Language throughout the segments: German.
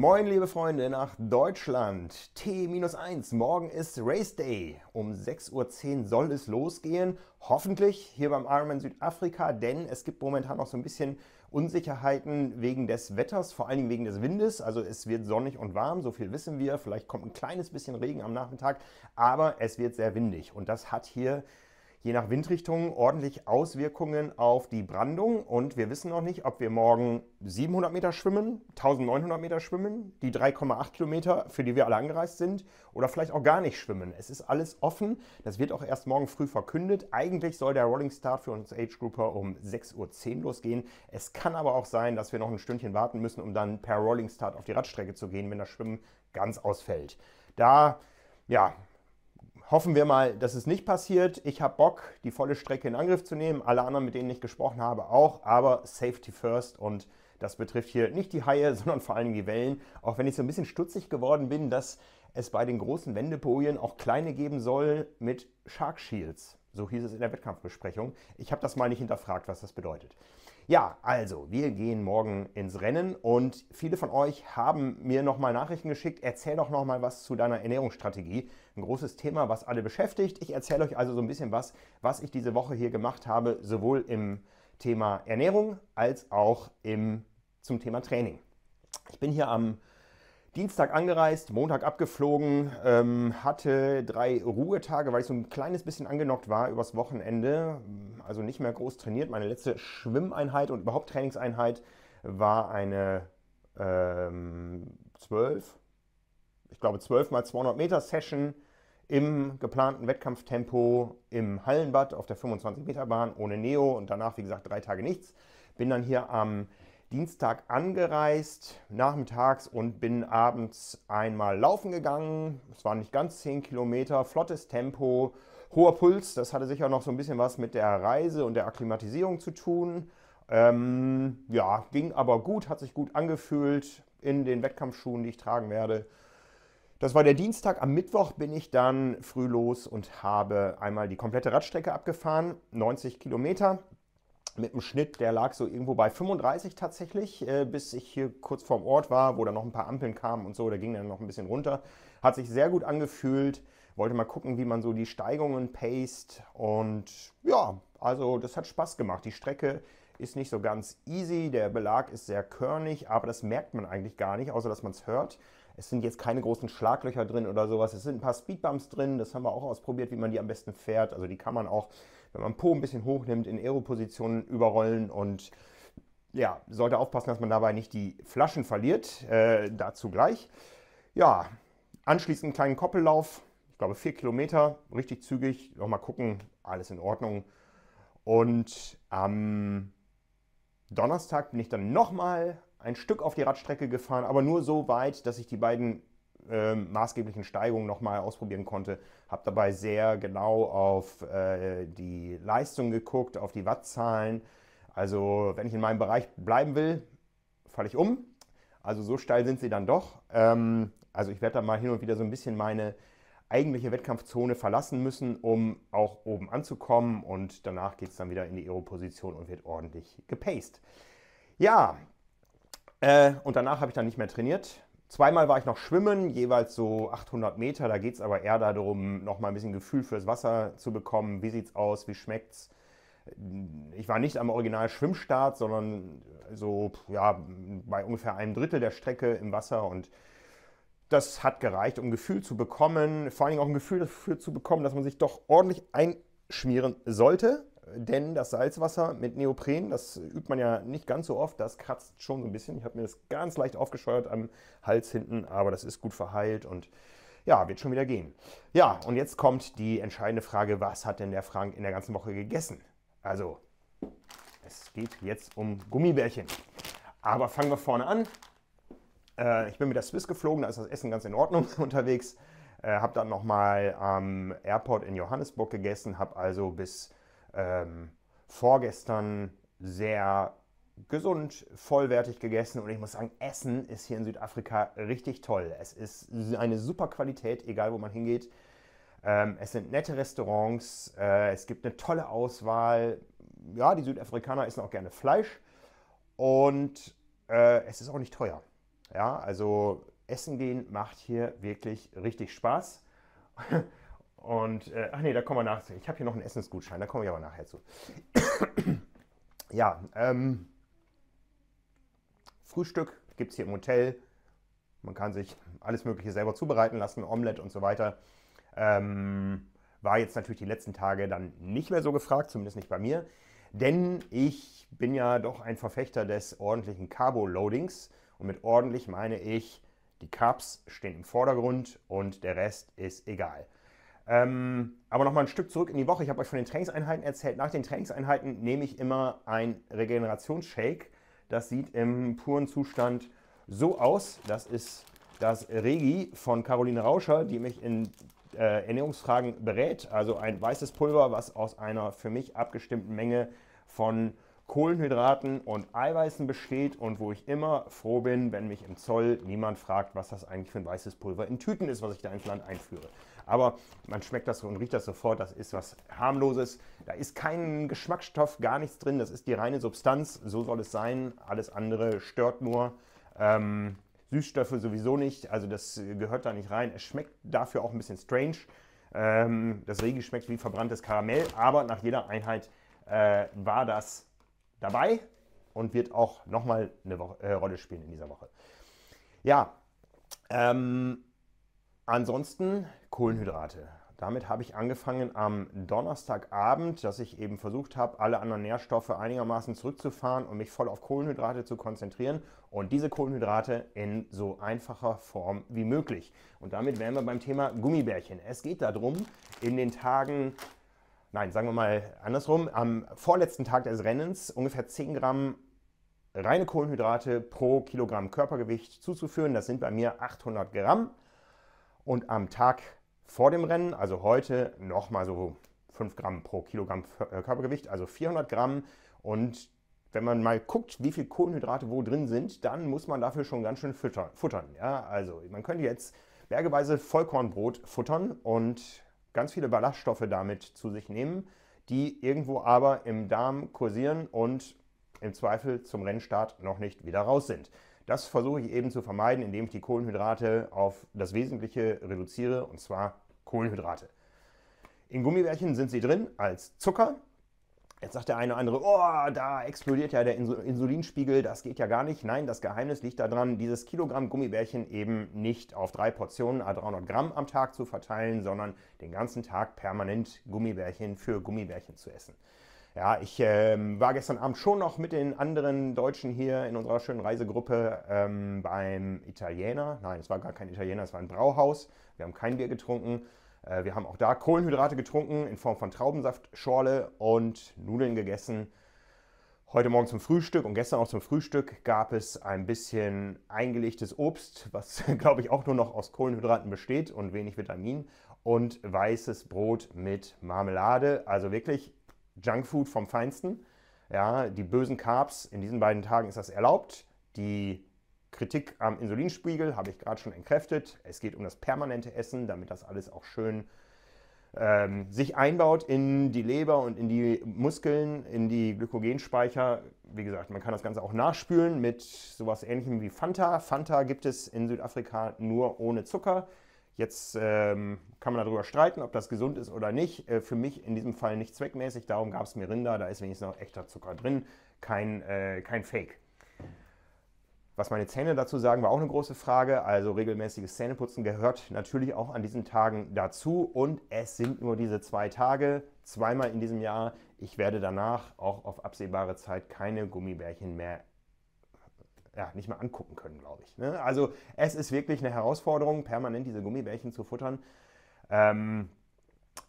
Moin, liebe Freunde nach Deutschland. T-1. Morgen ist Race Day. Um 6.10 Uhr soll es losgehen. Hoffentlich hier beim Ironman Südafrika, denn es gibt momentan noch so ein bisschen Unsicherheiten wegen des Wetters, vor allen Dingen wegen des Windes. Also es wird sonnig und warm, so viel wissen wir. Vielleicht kommt ein kleines bisschen Regen am Nachmittag, aber es wird sehr windig. Und das hat hier je nach Windrichtung ordentlich Auswirkungen auf die Brandung. Und wir wissen noch nicht, ob wir morgen 700 Meter schwimmen, 1900 Meter schwimmen, die 3,8 Kilometer, für die wir alle angereist sind, oder vielleicht auch gar nicht schwimmen. Es ist alles offen. Das wird auch erst morgen früh verkündet. Eigentlich soll der Rolling Start für uns Age Grouper um 6.10 Uhr losgehen. Es kann aber auch sein, dass wir noch ein Stündchen warten müssen, um dann per Rolling Start auf die Radstrecke zu gehen, wenn das Schwimmen ganz ausfällt. Da ja, hoffen wir mal, dass es nicht passiert. Ich habe Bock, die volle Strecke in Angriff zu nehmen. Alle anderen, mit denen ich gesprochen habe, auch. Aber Safety first und das betrifft hier nicht die Haie, sondern vor allem die Wellen. Auch wenn ich so ein bisschen stutzig geworden bin, dass es bei den großen Wendepojen auch kleine geben soll mit Shark Shields. So hieß es in der Wettkampfbesprechung. Ich habe das mal nicht hinterfragt, was das bedeutet. Ja, also, wir gehen morgen ins Rennen und viele von euch haben mir nochmal Nachrichten geschickt. Erzähl doch nochmal was zu deiner Ernährungsstrategie. Ein großes Thema, was alle beschäftigt. Ich erzähle euch also so ein bisschen was, was ich diese Woche hier gemacht habe, sowohl im Thema Ernährung als auch im, zum Thema Training. Ich bin hier am Dienstag angereist, Montag abgeflogen, ähm, hatte drei Ruhetage, weil ich so ein kleines bisschen angenockt war übers Wochenende. Also nicht mehr groß trainiert. Meine letzte Schwimmeinheit und überhaupt Trainingseinheit war eine ähm, 12, ich glaube 12 mal 200 Meter Session im geplanten Wettkampftempo im Hallenbad auf der 25 Meter Bahn ohne Neo und danach, wie gesagt, drei Tage nichts. Bin dann hier am Dienstag angereist, nachmittags und bin abends einmal laufen gegangen. Es waren nicht ganz 10 Kilometer, flottes Tempo, hoher Puls. Das hatte sicher noch so ein bisschen was mit der Reise und der Akklimatisierung zu tun. Ähm, ja, ging aber gut, hat sich gut angefühlt in den Wettkampfschuhen, die ich tragen werde. Das war der Dienstag. Am Mittwoch bin ich dann früh los und habe einmal die komplette Radstrecke abgefahren, 90 Kilometer mit einem Schnitt, der lag so irgendwo bei 35 tatsächlich, äh, bis ich hier kurz vorm Ort war, wo dann noch ein paar Ampeln kamen und so, da ging dann noch ein bisschen runter. Hat sich sehr gut angefühlt, wollte mal gucken, wie man so die Steigungen paced und ja, also das hat Spaß gemacht. Die Strecke ist nicht so ganz easy, der Belag ist sehr körnig, aber das merkt man eigentlich gar nicht, außer dass man es hört. Es sind jetzt keine großen Schlaglöcher drin oder sowas, es sind ein paar Speedbumps drin, das haben wir auch ausprobiert, wie man die am besten fährt, also die kann man auch wenn man Po ein bisschen hochnimmt, in Aero-Positionen überrollen und ja, sollte aufpassen, dass man dabei nicht die Flaschen verliert. Äh, dazu gleich. Ja, anschließend einen kleinen Koppellauf, ich glaube vier Kilometer, richtig zügig. Nochmal gucken, alles in Ordnung. Und am Donnerstag bin ich dann nochmal ein Stück auf die Radstrecke gefahren, aber nur so weit, dass ich die beiden äh, maßgeblichen Steigungen nochmal ausprobieren konnte. Habe dabei sehr genau auf äh, die Leistung geguckt, auf die Wattzahlen. Also wenn ich in meinem Bereich bleiben will, falle ich um. Also so steil sind sie dann doch. Ähm, also ich werde da mal hin und wieder so ein bisschen meine eigentliche Wettkampfzone verlassen müssen, um auch oben anzukommen. Und danach geht es dann wieder in die Aero-Position und wird ordentlich gepaced. Ja, äh, und danach habe ich dann nicht mehr trainiert. Zweimal war ich noch schwimmen, jeweils so 800 Meter. Da geht es aber eher darum, nochmal ein bisschen Gefühl fürs Wasser zu bekommen. Wie sieht es aus? Wie schmeckt es? Ich war nicht am Original Schwimmstart, sondern so ja, bei ungefähr einem Drittel der Strecke im Wasser und das hat gereicht, um ein Gefühl zu bekommen, vor allem auch ein Gefühl dafür zu bekommen, dass man sich doch ordentlich einschmieren sollte denn das Salzwasser mit Neopren, das übt man ja nicht ganz so oft, das kratzt schon so ein bisschen. Ich habe mir das ganz leicht aufgescheuert am Hals hinten, aber das ist gut verheilt und ja, wird schon wieder gehen. Ja, und jetzt kommt die entscheidende Frage, was hat denn der Frank in der ganzen Woche gegessen? Also, es geht jetzt um Gummibärchen. Aber fangen wir vorne an. Äh, ich bin mit der Swiss geflogen, da ist das Essen ganz in Ordnung unterwegs. Äh, habe dann nochmal am Airport in Johannesburg gegessen, habe also bis ähm, vorgestern sehr gesund, vollwertig gegessen und ich muss sagen, Essen ist hier in Südafrika richtig toll. Es ist eine super Qualität, egal wo man hingeht. Ähm, es sind nette Restaurants, äh, es gibt eine tolle Auswahl. Ja, die Südafrikaner essen auch gerne Fleisch und äh, es ist auch nicht teuer. Ja, also Essen gehen macht hier wirklich richtig Spaß. Und, äh, ach nee, da kommen wir nachher. Ich habe hier noch einen Essensgutschein, da kommen wir aber nachher zu. ja, ähm, Frühstück gibt es hier im Hotel. Man kann sich alles Mögliche selber zubereiten lassen, Omelette und so weiter. Ähm, war jetzt natürlich die letzten Tage dann nicht mehr so gefragt, zumindest nicht bei mir. Denn ich bin ja doch ein Verfechter des ordentlichen Carbo-Loadings. Und mit ordentlich meine ich, die Cups stehen im Vordergrund und der Rest ist egal. Ähm, aber nochmal ein Stück zurück in die Woche. Ich habe euch von den Trainingseinheiten erzählt. Nach den Trainingseinheiten nehme ich immer ein Regenerationsshake. Das sieht im puren Zustand so aus. Das ist das Regi von Caroline Rauscher, die mich in äh, Ernährungsfragen berät. Also ein weißes Pulver, was aus einer für mich abgestimmten Menge von Kohlenhydraten und Eiweißen besteht und wo ich immer froh bin, wenn mich im Zoll niemand fragt, was das eigentlich für ein weißes Pulver in Tüten ist, was ich da ins Land einführe aber man schmeckt das und riecht das sofort, das ist was harmloses. Da ist kein Geschmacksstoff, gar nichts drin, das ist die reine Substanz, so soll es sein, alles andere stört nur. Ähm, Süßstoffe sowieso nicht, also das gehört da nicht rein. Es schmeckt dafür auch ein bisschen strange. Ähm, das Regi schmeckt wie verbranntes Karamell, aber nach jeder Einheit äh, war das dabei und wird auch nochmal eine Woche, äh, Rolle spielen in dieser Woche. Ja, ähm, ansonsten Kohlenhydrate. Damit habe ich angefangen am Donnerstagabend, dass ich eben versucht habe, alle anderen Nährstoffe einigermaßen zurückzufahren und mich voll auf Kohlenhydrate zu konzentrieren und diese Kohlenhydrate in so einfacher Form wie möglich. Und damit wären wir beim Thema Gummibärchen. Es geht darum, in den Tagen nein, sagen wir mal andersrum, am vorletzten Tag des Rennens ungefähr 10 Gramm reine Kohlenhydrate pro Kilogramm Körpergewicht zuzuführen. Das sind bei mir 800 Gramm. Und am Tag vor dem Rennen, also heute, nochmal so 5 Gramm pro Kilogramm äh, Körpergewicht, also 400 Gramm. Und wenn man mal guckt, wie viel Kohlenhydrate wo drin sind, dann muss man dafür schon ganz schön füttern. futtern ja? Also man könnte jetzt bergeweise Vollkornbrot futtern und ganz viele Ballaststoffe damit zu sich nehmen, die irgendwo aber im Darm kursieren und im Zweifel zum Rennstart noch nicht wieder raus sind. Das versuche ich eben zu vermeiden, indem ich die Kohlenhydrate auf das Wesentliche reduziere, und zwar Kohlenhydrate. In Gummibärchen sind sie drin als Zucker. Jetzt sagt der eine oder andere, oh, da explodiert ja der Insulinspiegel, das geht ja gar nicht. Nein, das Geheimnis liegt daran, dieses Kilogramm Gummibärchen eben nicht auf drei Portionen a 300 Gramm am Tag zu verteilen, sondern den ganzen Tag permanent Gummibärchen für Gummibärchen zu essen. Ja, ich ähm, war gestern Abend schon noch mit den anderen Deutschen hier in unserer schönen Reisegruppe ähm, beim Italiener. Nein, es war gar kein Italiener, es war ein Brauhaus. Wir haben kein Bier getrunken. Äh, wir haben auch da Kohlenhydrate getrunken in Form von Traubensaftschorle und Nudeln gegessen. Heute Morgen zum Frühstück und gestern auch zum Frühstück gab es ein bisschen eingelegtes Obst, was glaube ich auch nur noch aus Kohlenhydraten besteht und wenig Vitamin und weißes Brot mit Marmelade. Also wirklich Junkfood vom Feinsten. Ja, die bösen Carbs, in diesen beiden Tagen ist das erlaubt. Die Kritik am Insulinspiegel habe ich gerade schon entkräftet. Es geht um das permanente Essen, damit das alles auch schön ähm, sich einbaut in die Leber und in die Muskeln, in die Glykogenspeicher. Wie gesagt, man kann das Ganze auch nachspülen mit sowas ähnlichem wie Fanta. Fanta gibt es in Südafrika nur ohne Zucker. Jetzt ähm, kann man darüber streiten, ob das gesund ist oder nicht. Äh, für mich in diesem Fall nicht zweckmäßig. Darum gab es mir Rinder. Da ist wenigstens noch echter Zucker drin. Kein, äh, kein Fake. Was meine Zähne dazu sagen, war auch eine große Frage. Also regelmäßiges Zähneputzen gehört natürlich auch an diesen Tagen dazu. Und es sind nur diese zwei Tage, zweimal in diesem Jahr. Ich werde danach auch auf absehbare Zeit keine Gummibärchen mehr ja, nicht mehr angucken können, glaube ich. Ne? Also es ist wirklich eine Herausforderung, permanent diese Gummibärchen zu futtern. Ähm,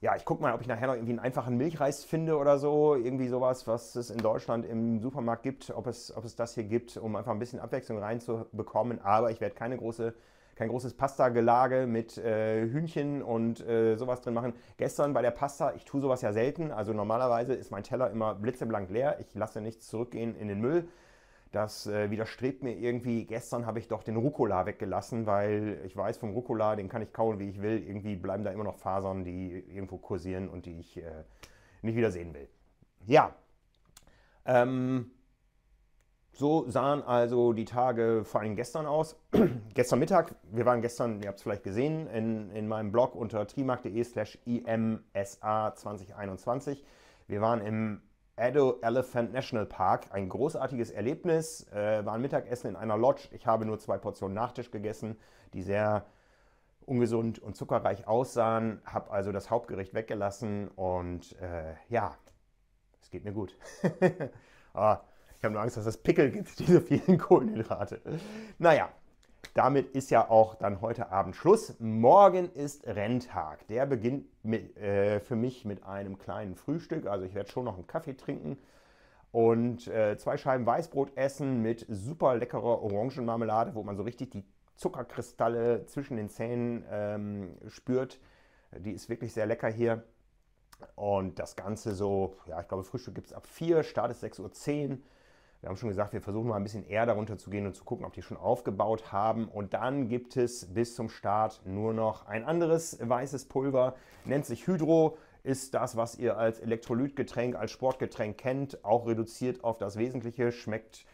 ja, ich gucke mal, ob ich nachher noch irgendwie einen einfachen Milchreis finde oder so. Irgendwie sowas, was es in Deutschland im Supermarkt gibt, ob es, ob es das hier gibt, um einfach ein bisschen Abwechslung reinzubekommen. Aber ich werde keine große, kein großes Pasta-Gelage mit äh, Hühnchen und äh, sowas drin machen. Gestern bei der Pasta, ich tue sowas ja selten. Also normalerweise ist mein Teller immer blitzeblank leer. Ich lasse nichts zurückgehen in den Müll das äh, widerstrebt mir irgendwie, gestern habe ich doch den Rucola weggelassen, weil ich weiß vom Rucola, den kann ich kauen, wie ich will. Irgendwie bleiben da immer noch Fasern, die irgendwo kursieren und die ich äh, nicht wiedersehen will. Ja, ähm, so sahen also die Tage vor allem gestern aus. gestern Mittag, wir waren gestern, ihr habt es vielleicht gesehen, in, in meinem Blog unter trimark.de slash imsa2021. Wir waren im Addo Elephant National Park. Ein großartiges Erlebnis. Äh, war ein Mittagessen in einer Lodge. Ich habe nur zwei Portionen Nachtisch gegessen, die sehr ungesund und zuckerreich aussahen. Habe also das Hauptgericht weggelassen und äh, ja, es geht mir gut. ah, ich habe nur Angst, dass es Pickel gibt, diese vielen Kohlenhydrate. Naja, damit ist ja auch dann heute Abend Schluss. Morgen ist Renntag. Der beginnt mit, äh, für mich mit einem kleinen Frühstück. Also ich werde schon noch einen Kaffee trinken und äh, zwei Scheiben Weißbrot essen mit super leckerer Orangenmarmelade, wo man so richtig die Zuckerkristalle zwischen den Zähnen ähm, spürt. Die ist wirklich sehr lecker hier. Und das Ganze so, ja, ich glaube, Frühstück gibt es ab 4, Start ist 6.10 Uhr. Wir haben schon gesagt, wir versuchen mal ein bisschen eher darunter zu gehen und zu gucken, ob die schon aufgebaut haben. Und dann gibt es bis zum Start nur noch ein anderes weißes Pulver, nennt sich Hydro ist das, was ihr als Elektrolytgetränk, als Sportgetränk kennt, auch reduziert auf das Wesentliche, schmeckt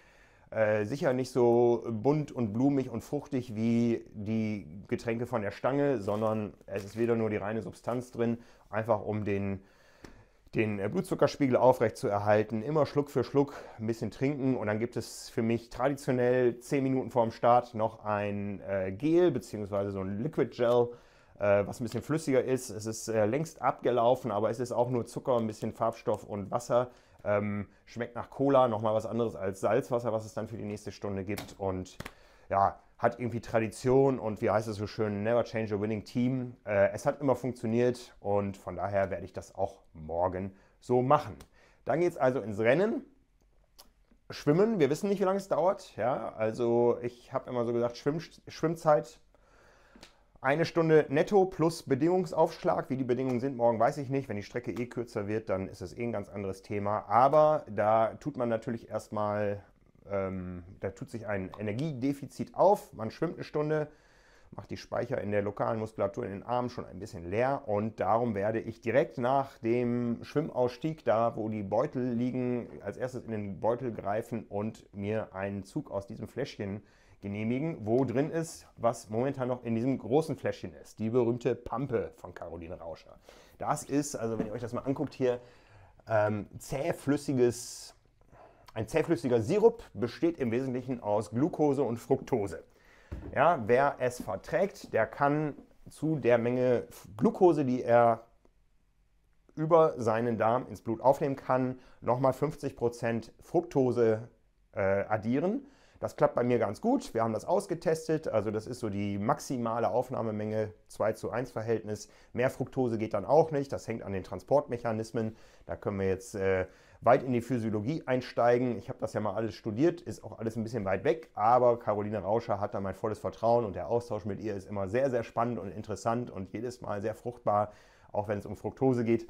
äh, sicher nicht so bunt und blumig und fruchtig wie die Getränke von der Stange, sondern es ist wieder nur die reine Substanz drin, einfach um den den äh, Blutzuckerspiegel aufrecht zu erhalten, immer Schluck für Schluck ein bisschen trinken und dann gibt es für mich traditionell 10 Minuten vor dem Start noch ein äh, Gel bzw. so ein Liquid Gel, äh, was ein bisschen flüssiger ist. Es ist äh, längst abgelaufen, aber es ist auch nur Zucker, ein bisschen Farbstoff und Wasser. Ähm, schmeckt nach Cola, nochmal was anderes als Salzwasser, was es dann für die nächste Stunde gibt und ja, hat irgendwie Tradition und wie heißt es so schön, never change a winning team. Äh, es hat immer funktioniert und von daher werde ich das auch morgen so machen. Dann geht es also ins Rennen. Schwimmen, wir wissen nicht, wie lange es dauert. Ja, also ich habe immer so gesagt, Schwimm, Schwimmzeit eine Stunde netto plus Bedingungsaufschlag. Wie die Bedingungen sind morgen, weiß ich nicht. Wenn die Strecke eh kürzer wird, dann ist das eh ein ganz anderes Thema. Aber da tut man natürlich erstmal ähm, da tut sich ein Energiedefizit auf, man schwimmt eine Stunde, macht die Speicher in der lokalen Muskulatur in den Armen schon ein bisschen leer und darum werde ich direkt nach dem Schwimmausstieg, da wo die Beutel liegen, als erstes in den Beutel greifen und mir einen Zug aus diesem Fläschchen genehmigen, wo drin ist, was momentan noch in diesem großen Fläschchen ist, die berühmte Pampe von Caroline Rauscher. Das ist, also wenn ihr euch das mal anguckt hier, ähm, zähflüssiges ein zähflüssiger Sirup besteht im Wesentlichen aus Glucose und Fructose. Ja, wer es verträgt, der kann zu der Menge Glucose, die er über seinen Darm ins Blut aufnehmen kann, nochmal 50% Fructose äh, addieren das klappt bei mir ganz gut. Wir haben das ausgetestet. Also das ist so die maximale Aufnahmemenge, 2 zu 1 Verhältnis. Mehr Fructose geht dann auch nicht. Das hängt an den Transportmechanismen. Da können wir jetzt äh, weit in die Physiologie einsteigen. Ich habe das ja mal alles studiert, ist auch alles ein bisschen weit weg. Aber Caroline Rauscher hat da mein volles Vertrauen und der Austausch mit ihr ist immer sehr, sehr spannend und interessant und jedes Mal sehr fruchtbar, auch wenn es um Fructose geht.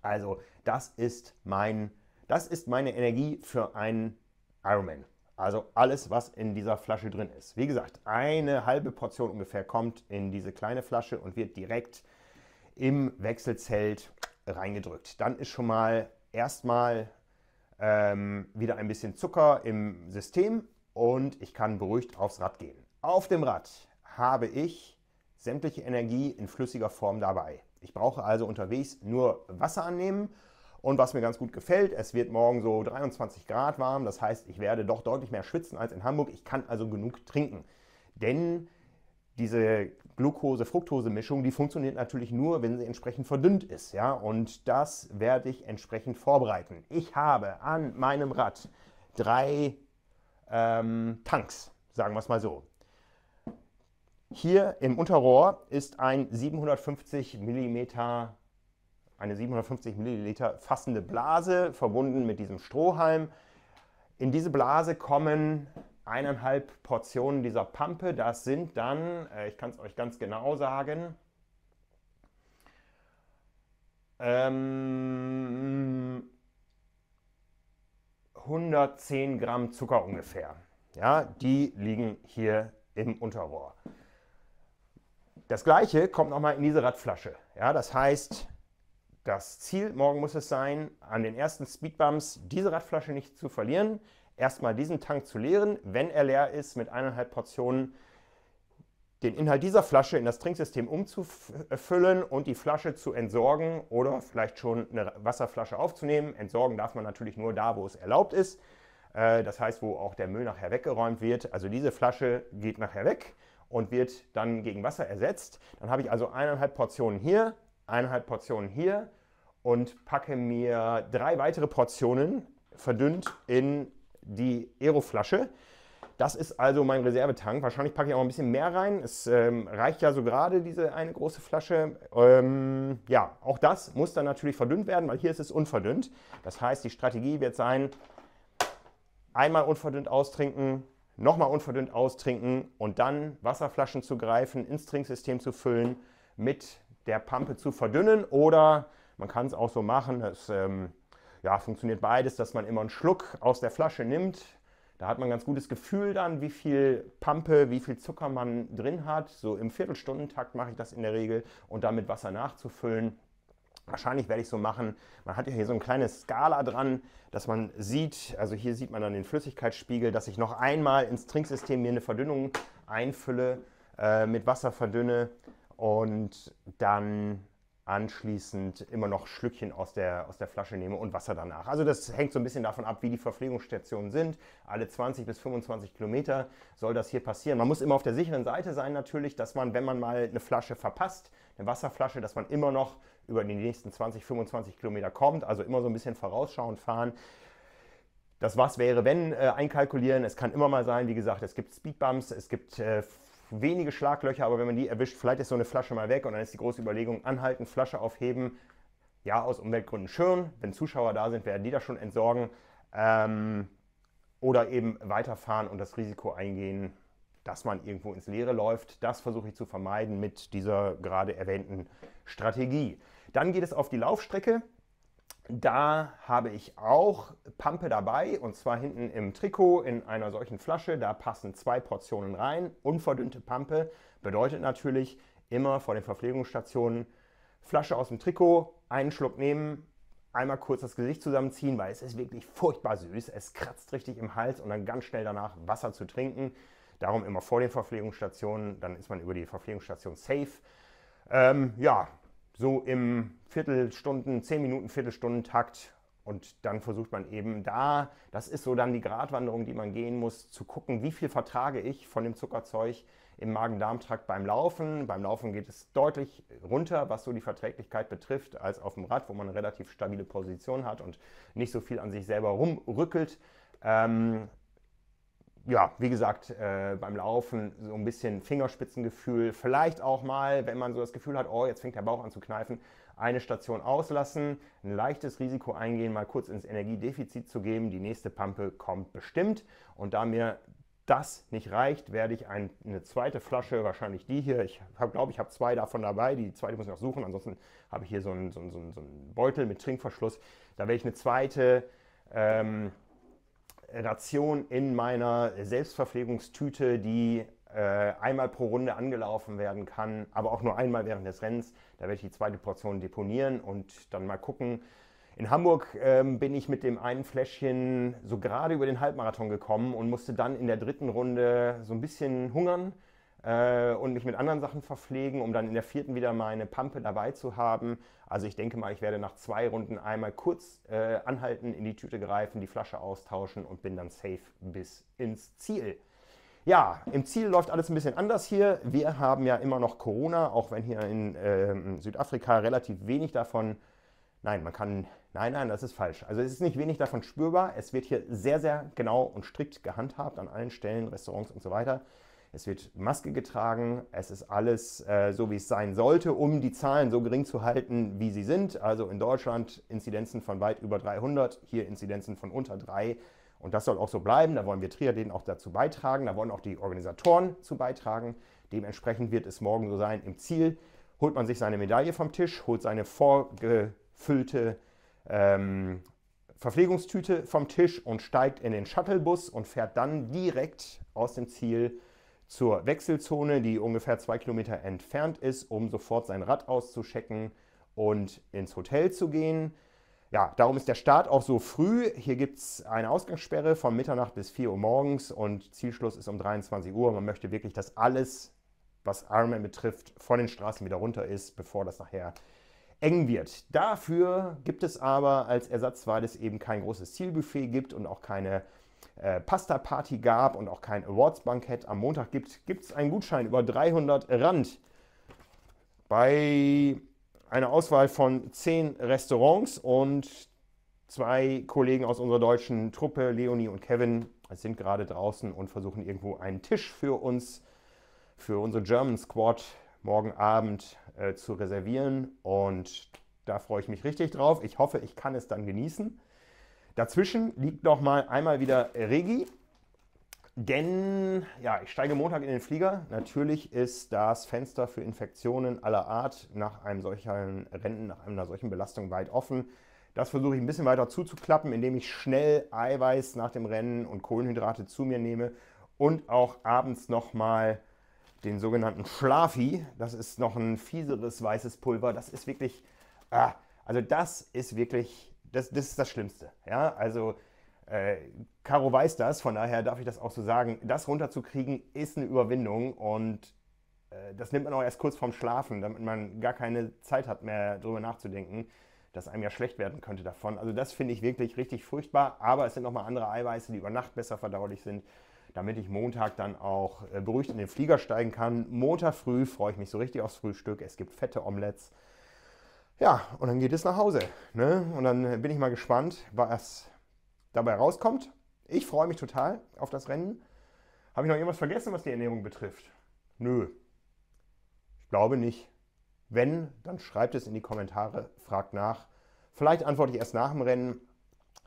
Also das ist, mein, das ist meine Energie für einen Ironman. Also alles, was in dieser Flasche drin ist. Wie gesagt, eine halbe Portion ungefähr kommt in diese kleine Flasche und wird direkt im Wechselzelt reingedrückt. Dann ist schon mal erstmal ähm, wieder ein bisschen Zucker im System und ich kann beruhigt aufs Rad gehen. Auf dem Rad habe ich sämtliche Energie in flüssiger Form dabei. Ich brauche also unterwegs nur Wasser annehmen und was mir ganz gut gefällt, es wird morgen so 23 Grad warm. Das heißt, ich werde doch deutlich mehr schwitzen als in Hamburg. Ich kann also genug trinken. Denn diese Glucose-Fructose-Mischung, die funktioniert natürlich nur, wenn sie entsprechend verdünnt ist. Ja? Und das werde ich entsprechend vorbereiten. Ich habe an meinem Rad drei ähm, Tanks, sagen wir es mal so. Hier im Unterrohr ist ein 750 mm eine 750 Milliliter fassende Blase verbunden mit diesem Strohhalm. In diese Blase kommen eineinhalb Portionen dieser Pampe. Das sind dann, äh, ich kann es euch ganz genau sagen, ähm, 110 Gramm Zucker ungefähr. Ja, die liegen hier im Unterrohr. Das gleiche kommt nochmal in diese Radflasche. Ja, das heißt, das Ziel morgen muss es sein, an den ersten Speedbumps diese Radflasche nicht zu verlieren, erstmal diesen Tank zu leeren, wenn er leer ist, mit eineinhalb Portionen den Inhalt dieser Flasche in das Trinksystem umzufüllen und die Flasche zu entsorgen oder vielleicht schon eine Wasserflasche aufzunehmen. Entsorgen darf man natürlich nur da, wo es erlaubt ist. Äh, das heißt, wo auch der Müll nachher weggeräumt wird. Also diese Flasche geht nachher weg und wird dann gegen Wasser ersetzt. Dann habe ich also eineinhalb Portionen hier, eineinhalb Portionen hier und packe mir drei weitere Portionen verdünnt in die Aeroflasche. Das ist also mein Reservetank. Wahrscheinlich packe ich auch ein bisschen mehr rein. Es ähm, reicht ja so gerade diese eine große Flasche. Ähm, ja, auch das muss dann natürlich verdünnt werden, weil hier ist es unverdünnt. Das heißt, die Strategie wird sein, einmal unverdünnt austrinken, nochmal unverdünnt austrinken und dann Wasserflaschen zu greifen, ins Trinksystem zu füllen mit der Pampe zu verdünnen oder man kann es auch so machen, es ähm, ja, funktioniert beides, dass man immer einen Schluck aus der Flasche nimmt. Da hat man ein ganz gutes Gefühl dann, wie viel Pampe, wie viel Zucker man drin hat. So im Viertelstundentakt mache ich das in der Regel und dann mit Wasser nachzufüllen. Wahrscheinlich werde ich so machen. Man hat ja hier so eine kleine Skala dran, dass man sieht, also hier sieht man dann den Flüssigkeitsspiegel, dass ich noch einmal ins Trinksystem mir eine Verdünnung einfülle, äh, mit Wasser verdünne und dann anschließend immer noch Schlückchen aus der, aus der Flasche nehme und Wasser danach. Also das hängt so ein bisschen davon ab, wie die Verpflegungsstationen sind. Alle 20 bis 25 Kilometer soll das hier passieren. Man muss immer auf der sicheren Seite sein natürlich, dass man, wenn man mal eine Flasche verpasst, eine Wasserflasche, dass man immer noch über die nächsten 20, 25 Kilometer kommt. Also immer so ein bisschen vorausschauend fahren. Das Was wäre, wenn äh, einkalkulieren. Es kann immer mal sein, wie gesagt, es gibt Speedbumps, es gibt äh, wenige Schlaglöcher, aber wenn man die erwischt, vielleicht ist so eine Flasche mal weg und dann ist die große Überlegung, anhalten, Flasche aufheben. Ja, aus Umweltgründen schön. Wenn Zuschauer da sind, werden die das schon entsorgen. Ähm, oder eben weiterfahren und das Risiko eingehen, dass man irgendwo ins Leere läuft. Das versuche ich zu vermeiden mit dieser gerade erwähnten Strategie. Dann geht es auf die Laufstrecke. Da habe ich auch Pampe dabei und zwar hinten im Trikot in einer solchen Flasche. Da passen zwei Portionen rein. Unverdünnte Pampe bedeutet natürlich immer vor den Verpflegungsstationen Flasche aus dem Trikot, einen Schluck nehmen, einmal kurz das Gesicht zusammenziehen, weil es ist wirklich furchtbar süß. Es kratzt richtig im Hals und dann ganz schnell danach Wasser zu trinken. Darum immer vor den Verpflegungsstationen, dann ist man über die Verpflegungsstation safe. Ähm, ja, so im Viertelstunden, 10 Minuten, Viertelstunden-Takt. Und dann versucht man eben da, das ist so dann die Gratwanderung, die man gehen muss, zu gucken, wie viel vertrage ich von dem Zuckerzeug im Magen-Darm-Trakt beim Laufen. Beim Laufen geht es deutlich runter, was so die Verträglichkeit betrifft, als auf dem Rad, wo man eine relativ stabile Position hat und nicht so viel an sich selber rumrückelt. Ähm, ja, wie gesagt, äh, beim Laufen so ein bisschen Fingerspitzengefühl. Vielleicht auch mal, wenn man so das Gefühl hat, oh, jetzt fängt der Bauch an zu kneifen, eine Station auslassen, ein leichtes Risiko eingehen, mal kurz ins Energiedefizit zu geben. Die nächste Pampe kommt bestimmt. Und da mir das nicht reicht, werde ich ein, eine zweite Flasche, wahrscheinlich die hier, ich glaube, ich habe zwei davon dabei, die zweite muss ich noch suchen, ansonsten habe ich hier so einen, so einen, so einen Beutel mit Trinkverschluss, da werde ich eine zweite ähm, Ration in meiner Selbstverpflegungstüte, die äh, einmal pro Runde angelaufen werden kann, aber auch nur einmal während des Rennens. Da werde ich die zweite Portion deponieren und dann mal gucken. In Hamburg ähm, bin ich mit dem einen Fläschchen so gerade über den Halbmarathon gekommen und musste dann in der dritten Runde so ein bisschen hungern äh, und mich mit anderen Sachen verpflegen, um dann in der vierten wieder meine Pampe dabei zu haben. Also ich denke mal, ich werde nach zwei Runden einmal kurz äh, anhalten, in die Tüte greifen, die Flasche austauschen und bin dann safe bis ins Ziel. Ja, im Ziel läuft alles ein bisschen anders hier. Wir haben ja immer noch Corona, auch wenn hier in äh, Südafrika relativ wenig davon. Nein, man kann. Nein, nein, das ist falsch. Also es ist nicht wenig davon spürbar. Es wird hier sehr, sehr genau und strikt gehandhabt an allen Stellen, Restaurants und so weiter. Es wird Maske getragen. Es ist alles äh, so, wie es sein sollte, um die Zahlen so gering zu halten, wie sie sind. Also in Deutschland Inzidenzen von weit über 300, hier Inzidenzen von unter 3. Und das soll auch so bleiben. Da wollen wir Triathleten auch dazu beitragen. Da wollen auch die Organisatoren zu beitragen. Dementsprechend wird es morgen so sein. Im Ziel holt man sich seine Medaille vom Tisch, holt seine vorgefüllte ähm, Verpflegungstüte vom Tisch und steigt in den Shuttlebus und fährt dann direkt aus dem Ziel zur Wechselzone, die ungefähr zwei Kilometer entfernt ist, um sofort sein Rad auszuschecken und ins Hotel zu gehen. Ja, darum ist der Start auch so früh. Hier gibt es eine Ausgangssperre von Mitternacht bis 4 Uhr morgens und Zielschluss ist um 23 Uhr. Man möchte wirklich, dass alles, was Ironman betrifft, von den Straßen wieder runter ist, bevor das nachher eng wird. Dafür gibt es aber als Ersatz, weil es eben kein großes Zielbuffet gibt und auch keine äh, Pasta-Party gab und auch kein Awards-Bankett am Montag gibt, gibt es einen Gutschein über 300 Rand bei einer Auswahl von 10 Restaurants und zwei Kollegen aus unserer deutschen Truppe, Leonie und Kevin, sind gerade draußen und versuchen irgendwo einen Tisch für uns, für unsere German Squad morgen Abend äh, zu reservieren. Und da freue ich mich richtig drauf. Ich hoffe, ich kann es dann genießen. Dazwischen liegt nochmal einmal wieder Regi, denn ja, ich steige Montag in den Flieger. Natürlich ist das Fenster für Infektionen aller Art nach einem solchen Rennen, nach einer solchen Belastung weit offen. Das versuche ich ein bisschen weiter zuzuklappen, indem ich schnell Eiweiß nach dem Rennen und Kohlenhydrate zu mir nehme und auch abends nochmal den sogenannten Schlafi. Das ist noch ein fieseres weißes Pulver. Das ist wirklich, ah, also das ist wirklich das, das ist das Schlimmste. Ja, also äh, Caro weiß das, von daher darf ich das auch so sagen. Das runterzukriegen ist eine Überwindung und äh, das nimmt man auch erst kurz vorm Schlafen, damit man gar keine Zeit hat mehr darüber nachzudenken, dass einem ja schlecht werden könnte davon. Also das finde ich wirklich richtig furchtbar, aber es sind nochmal andere Eiweiße, die über Nacht besser verdaulich sind, damit ich Montag dann auch äh, beruhigt in den Flieger steigen kann. Montag früh freue ich mich so richtig aufs Frühstück. Es gibt fette Omelettes ja, und dann geht es nach Hause. Ne? Und dann äh, bin ich mal gespannt, was dabei rauskommt. Ich freue mich total auf das Rennen. Habe ich noch irgendwas vergessen, was die Ernährung betrifft? Nö. Ich glaube nicht. Wenn, dann schreibt es in die Kommentare, fragt nach. Vielleicht antworte ich erst nach dem Rennen.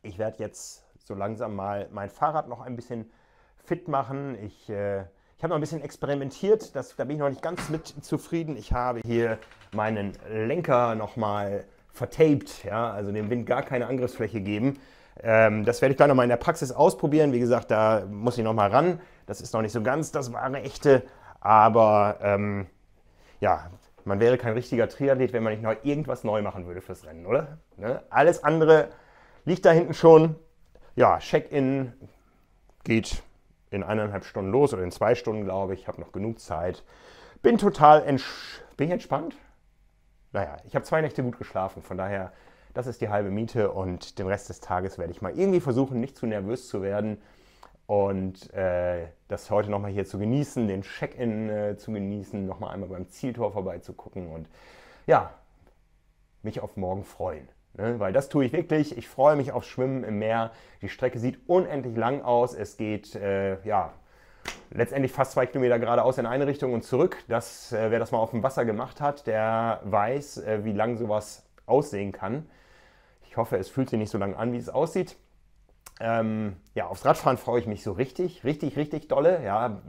Ich werde jetzt so langsam mal mein Fahrrad noch ein bisschen fit machen. Ich äh, ich habe noch ein bisschen experimentiert, das, da bin ich noch nicht ganz mit zufrieden. Ich habe hier meinen Lenker nochmal vertaped, ja, also dem Wind gar keine Angriffsfläche geben. Ähm, das werde ich gleich nochmal in der Praxis ausprobieren. Wie gesagt, da muss ich nochmal ran. Das ist noch nicht so ganz das wahre Echte, aber ähm, ja, man wäre kein richtiger Triathlet, wenn man nicht noch irgendwas neu machen würde fürs Rennen, oder? Ne? Alles andere liegt da hinten schon. Ja, Check-in geht in eineinhalb Stunden los oder in zwei Stunden, glaube ich. Ich habe noch genug Zeit. Bin total entsch bin ich entspannt. Naja, ich habe zwei Nächte gut geschlafen, von daher, das ist die halbe Miete und den Rest des Tages werde ich mal irgendwie versuchen, nicht zu nervös zu werden und äh, das heute nochmal hier zu genießen, den Check-in äh, zu genießen, nochmal einmal beim Zieltor vorbeizugucken und ja, mich auf morgen freuen. Ne? Weil das tue ich wirklich. Ich freue mich auf Schwimmen im Meer. Die Strecke sieht unendlich lang aus. Es geht, äh, ja, letztendlich fast zwei Kilometer geradeaus in eine Richtung und zurück. Das, äh, wer das mal auf dem Wasser gemacht hat, der weiß, äh, wie lang sowas aussehen kann. Ich hoffe, es fühlt sich nicht so lang an, wie es aussieht. Ähm, ja, aufs Radfahren freue ich mich so richtig, richtig, richtig dolle. Ja,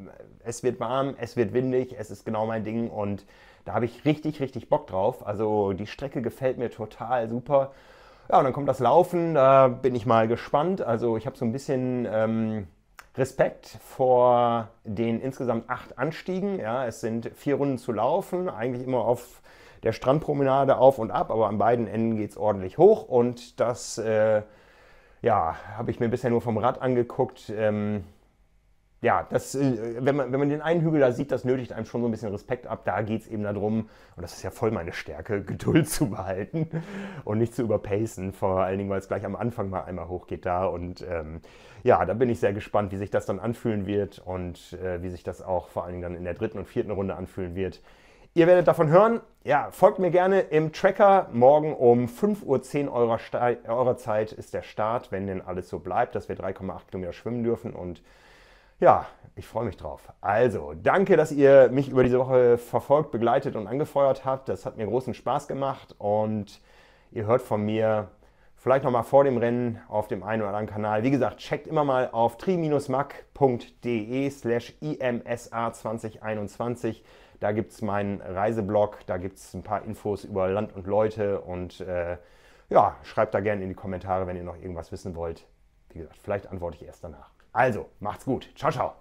es wird warm, es wird windig, es ist genau mein Ding und da habe ich richtig, richtig Bock drauf. Also die Strecke gefällt mir total super. Ja, und dann kommt das Laufen, da bin ich mal gespannt. Also ich habe so ein bisschen ähm, Respekt vor den insgesamt acht Anstiegen. Ja, es sind vier Runden zu laufen, eigentlich immer auf der Strandpromenade auf und ab, aber an beiden Enden geht es ordentlich hoch und das... Äh, ja, habe ich mir bisher nur vom Rad angeguckt. Ähm, ja, das, äh, wenn, man, wenn man den einen Hügel da sieht, das nötigt einem schon so ein bisschen Respekt ab. Da geht es eben darum, und das ist ja voll meine Stärke, Geduld zu behalten und nicht zu überpacen. Vor allen Dingen, weil es gleich am Anfang mal einmal hochgeht da. Und ähm, ja, da bin ich sehr gespannt, wie sich das dann anfühlen wird und äh, wie sich das auch vor allen Dingen dann in der dritten und vierten Runde anfühlen wird. Ihr werdet davon hören. Ja, folgt mir gerne im Tracker. Morgen um 5.10 Uhr eurer, eurer, Zeit ist der Start, wenn denn alles so bleibt, dass wir 3,8 Kilometer schwimmen dürfen. Und ja, ich freue mich drauf. Also, danke, dass ihr mich über diese Woche verfolgt, begleitet und angefeuert habt. Das hat mir großen Spaß gemacht und ihr hört von mir vielleicht nochmal vor dem Rennen auf dem einen oder anderen Kanal. Wie gesagt, checkt immer mal auf tri-mac.de slash imsa2021 da gibt es meinen Reiseblog, da gibt es ein paar Infos über Land und Leute und äh, ja, schreibt da gerne in die Kommentare, wenn ihr noch irgendwas wissen wollt. Wie gesagt, vielleicht antworte ich erst danach. Also, macht's gut. Ciao, ciao.